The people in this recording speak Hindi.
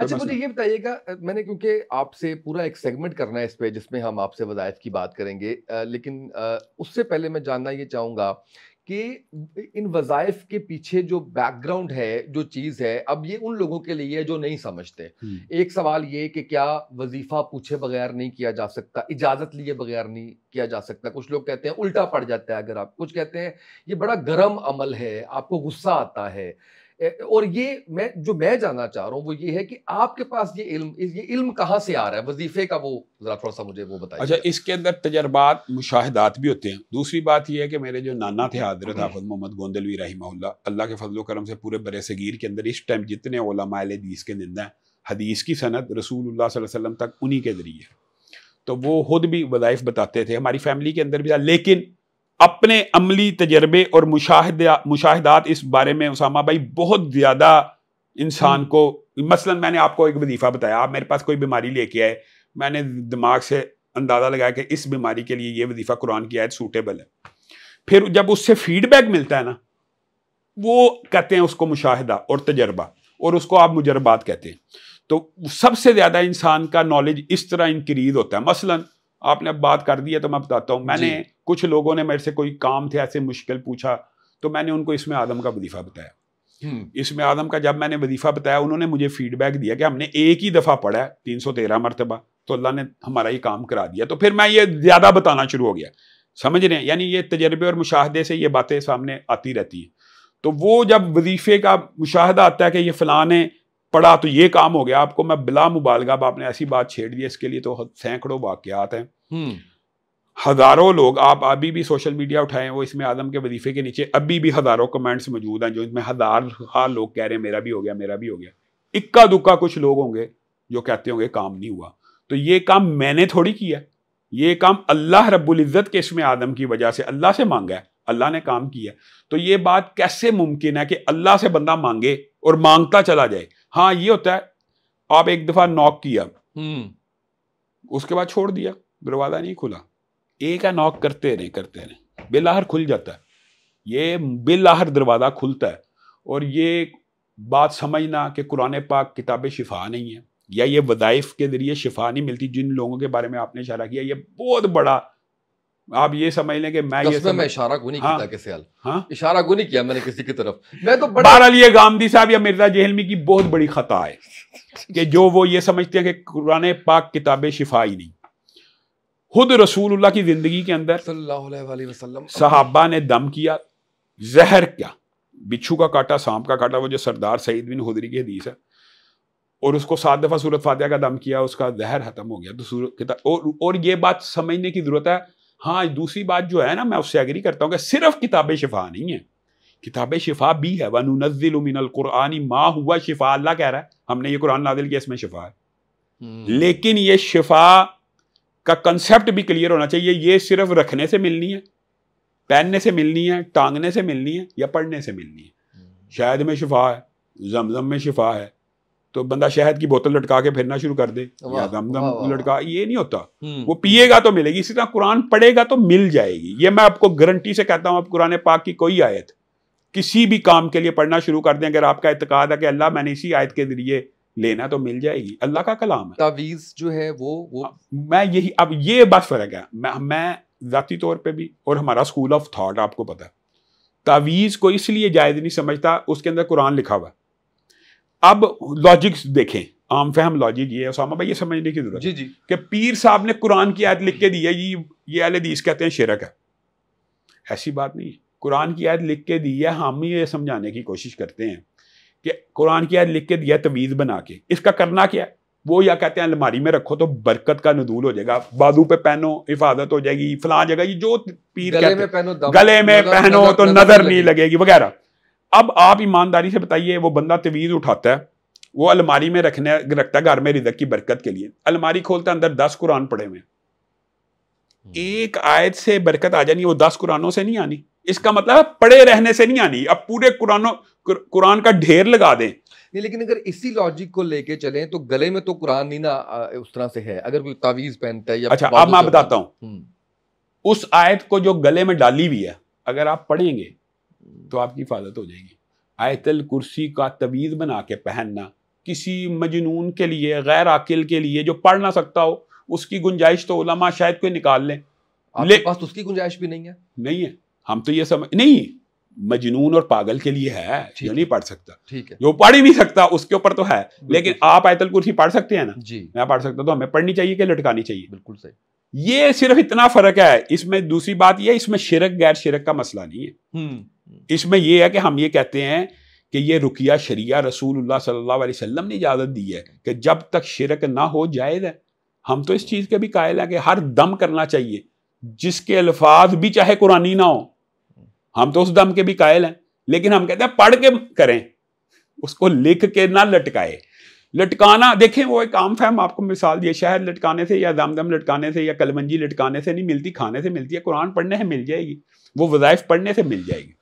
अच्छा मुझे ये बताइएगा मैंने क्योंकि आपसे पूरा एक सेगमेंट करना है इस पे जिसमें हम आपसे वजायत की बात करेंगे आ, लेकिन आ, उससे पहले मैं जानना ये चाहूँगा कि इन वज़ायफ़ के पीछे जो बैकग्राउंड है जो चीज़ है अब ये उन लोगों के लिए है जो नहीं समझते एक सवाल ये कि क्या वजीफ़ा पूछे बगैर नहीं किया जा सकता इजाज़त लिए बगैर नहीं किया जा सकता कुछ लोग कहते हैं उल्टा पड़ जाता है अगर आप कुछ कहते हैं ये बड़ा गर्म अमल है आपको गुस्सा आता है और ये मैं जो मैं जानना चाह रहा हूँ वो ये है कि आपके पास ये इल्म ये इल्म कहाँ से आ रहा है वजीफे का वो ज़रा थोड़ा सा मुझे वो बताइए अच्छा इसके अंदर तजर्बात मुशाहदात भी होते हैं दूसरी बात यह है कि मेरे जो नाना थे हाजरत हाफज हम्म। मोहम्मद गोंदलवी रही अल्लाह के फजल करम से पूरे बर सगीर के अंदर इस टाइम जितने दीस के निंदा हदीस की सनत रसूल वसलम तक उन्हीं के ज़रिए तो वो खुद भी वज़ाइफ बताते थे हमारी फैमिली के अंदर भी था लेकिन अपने अमली तजर्बे और मुशाहदा मुशाहदात इस बारे में उसामा भाई बहुत ज़्यादा इंसान हम्म। को मसलन मैंने आपको एक वजीफ़ा बताया आप मेरे पास कोई बीमारी लेके आए मैंने दिमाग से अंदाज़ा लगाया कि इस बीमारी के लिए ये वजीफ़ा कुरान की आयत सूटेबल है फिर जब उससे फीडबैक मिलता है ना वो कहते हैं उसको मुशाहिदा और तजर्बा और उसको आप मुजरबात कहते हैं तो सबसे ज़्यादा इंसान का नॉलेज इस तरह इंक्रीज होता है मसलन आपने अब बात कर दी है तो मैं बताता हूँ मैंने कुछ लोगों ने मेरे से कोई काम थे ऐसे मुश्किल पूछा तो मैंने उनको इसमें आदम का वजीफा बताया हम्म। इसमें आदम का जब मैंने वजीफा बताया उन्होंने मुझे फीडबैक दिया कि हमने एक ही दफ़ा पढ़ा है तीन सौ तेरह मरतबा तो अल्लाह ने हमारा ये काम करा दिया तो फिर मैं ये ज़्यादा बताना शुरू हो गया समझ रहे हैं यानी ये तजर्बे और मुशाहदे से ये बातें सामने आती रहती हैं तो वो जब वजीफे का मुशाह आता है कि ये फलाने पढ़ा तो ये काम हो गया आपको मैं बिला मुबालगा आपने ऐसी बात छेड़ दी इसके लिए तो सैकड़ों वाकयात हैं हम्म। हज़ारों लोग आप अभी भी सोशल मीडिया उठाएं वो इसमें आदम के वजीफे के नीचे अभी भी हज़ारों कमेंट्स मौजूद हैं जो इसमें हज़ार हाँ लोग कह रहे हैं मेरा भी हो गया मेरा भी हो गया इक्का दुक्का कुछ लोग होंगे जो कहते होंगे काम नहीं हुआ तो ये काम मैंने थोड़ी किया ये काम अल्लाह रबुल्ज़त के इसमें आदम की वजह से अल्लाह से मांगा है अल्लाह ने काम किया तो ये बात कैसे मुमकिन है कि अल्लाह से बंदा मांगे और मांगता चला जाए हाँ ये होता है आप एक दफा नॉक किया हम्म। उसके बाद छोड़ दिया दरवाजा नहीं खुला एक है नॉक करते रहे करते रहे बिलाहर खुल जाता है ये बिलाहर दरवाज़ा खुलता है और ये बात समझना कि कुरान पाक किताब शिफा नहीं है या ये वदाइफ के ज़रिए शिफा नहीं मिलती जिन लोगों के बारे में आपने इशारा किया ये बहुत बड़ा आप ये समझ लें कि मैं ये समझ... मैं इशारा गुनी हाँ? किया किसी हाँ? इशारा गुनी किया मैंने किसी की तरफ मैं तो बड़ा बहरहाल ये गांधी साहब या मिर्जा जहलमी की बहुत बड़ी खता है कि जो वो ये समझते हैं कि कुरान पाक किताबें शिफा ही नहीं खुद रसूलुल्लाह की ज़िंदगी के अंदर वसल्लम सहाबा ने दम किया जहर क्या बिच्छू का काटा सांप का काटा वो जो सरदार सईद बिन हुदरी की हदीस है और उसको सात दफ़ा सूरत फातिहा का दम किया उसका जहर ख़त्म हो गया तो सूरत और, और ये बात समझने की ज़रूरत है हाँ दूसरी बात जो है ना मैं उससे एग्री करता हूँ कि सिर्फ किताब शिफा नहीं है किताब शिफा भी है कुरानी माँ हुआ शिफा अल्लाह कह रहा है हमने ये कुरान नादिल किया इसमें शिफा है हम्म। लेकिन ये शिफा का कंसेप्ट भी क्लियर होना चाहिए ये सिर्फ रखने से मिलनी है पहनने से मिलनी है टांगने से मिलनी है या पढ़ने से मिलनी है हम्म। शायद में शिफा है जमजम में शिफा है तो बंदा शहद की बोतल लटका के फिरना शुरू कर दे या दम लटका ये नहीं होता हम्म। वो पिएगा तो मिलेगी इसी तरह कुरान पढ़ेगा तो मिल जाएगी ये मैं आपको गारंटी से कहता हूँ आप कुरान पाक की कोई आयत किसी भी काम के लिए पढ़ना शुरू कर दें अगर आपका इतकाद है कि अल्लाह मैंने इसी आयत के जरिए लेना तो मिल जाएगी अल्लाह का कलाम है तावीज़ जो है वो वो मैं यही अब ये बात फ़र्क है मैं मैं ज़ाती तौर पे भी और हमारा स्कूल ऑफ थाट आपको पता है तावीज़ को इसलिए जायज़ नहीं समझता उसके अंदर कुरान लिखा हुआ अब लॉजिक्स देखें आम फहम लॉजिक ये उसामा भाई ये समझने की जरूरत जी जी कि पीर साहब ने कुरान की आयत लिख के दी है ये ये अलदीस कहते हैं शिरक है ऐसी बात नहीं कुरान की आयत लिख के दी है हम ये समझाने की कोशिश करते हैं कि कुरान की आयत लिख के दिया तवीज़ बना के इसका करना क्या है वो या कहते हैं अलमारी में रखो तो बरकत का नदूल हो जाएगा बाजू पे पहनो हिफाजत हो जाएगी फला जगह ये जो पीर गले में पहनो गले में पहनो तो नजर नहीं लगेगी वगैरह अब आप ईमानदारी से बताइए वो बंदा तवीज़ उठाता है वो अलमारी में रखने रखता है घर में रिजक की बरकत के लिए अलमारी खोलता है अंदर दस कुरान पड़े हुए हम्म। एक आयत से बरकत आ जानी वो दस कुरानों से नहीं आनी इसका मतलब पड़े रहने से नहीं आनी अब पूरे कुरानों कुरान का ढेर लगा दें नहीं लेकिन अगर इसी लॉजिक को लेके चलें तो गले में तो कुरान नहीं ना उस तरह से है अगर कोई तावीज पहनता है या अच्छा अब मैं बताता हूँ हम्म। उस आयत को जो गले में डाली हुई है अगर आप पढ़ेंगे तो आपकी हिफाजत हो जाएगी आयतल कुर्सी का तवीज़ बना के पहनना किसी मजनून के लिए गैर आकिल के लिए जो पढ़ ना सकता हो उसकी गुंजाइश तो उलमा शायद कोई निकाल लें ले, पास तो उसकी गुंजाइश भी नहीं है नहीं है हम तो ये समझ नहीं मजनून और पागल के लिए है जो नहीं पढ़ सकता ठीक है जो पढ़ ही नहीं सकता उसके ऊपर तो है लेकिन आप आयतल कुर्सी पढ़ सकते हैं ना जी मैं पढ़ सकता तो हमें पढ़नी चाहिए कि लटकानी चाहिए बिल्कुल सही ये सिर्फ इतना फर्क है इसमें दूसरी बात यह इसमें शिरक गैर शिरक का मसला नहीं है हम्म। इसमें यह है कि हम ये कहते हैं कि ये रुकिया शरिया रसूलुल्लाह सल्लल्लाहु अलैहि वसल्लम ने इजाज़त दी है कि जब तक शिरक ना हो जायज़ है हम तो इस चीज़ के भी कायल हैं कि हर दम करना चाहिए जिसके अल्फाज भी चाहे कुरानी ना हो हम तो उस दम के भी कायल हैं लेकिन हम कहते हैं पढ़ के करें उसको लिख के ना लटकाए लटकाना देखें वो एक आम फैम आपको मिसाल दिए शहर लटकाने से या दम दम लटकाने से या कलमंजी लटकाने से नहीं मिलती खाने से मिलती है कुरान पढ़ने से मिल जाएगी वो वज़ाइफ पढ़ने से मिल जाएगी